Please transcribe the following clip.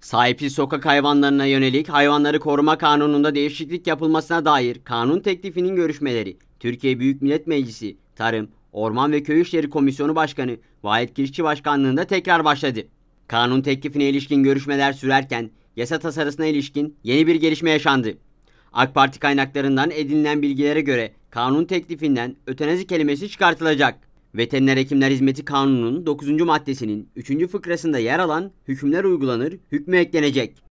Sahipsiz sokak hayvanlarına yönelik hayvanları koruma kanununda değişiklik yapılmasına dair kanun teklifinin görüşmeleri Türkiye Büyük Millet Meclisi, Tarım, Orman ve Köy İşleri Komisyonu Başkanı Vahit Kirişçi Başkanlığı'nda tekrar başladı. Kanun teklifine ilişkin görüşmeler sürerken yasa tasarısına ilişkin yeni bir gelişme yaşandı. AK Parti kaynaklarından edinilen bilgilere göre kanun teklifinden ötenazi kelimesi çıkartılacak. Veteriner Hekimler Hizmeti Kanunu'nun 9. maddesinin 3. fıkrasında yer alan hükümler uygulanır, hükmü eklenecek.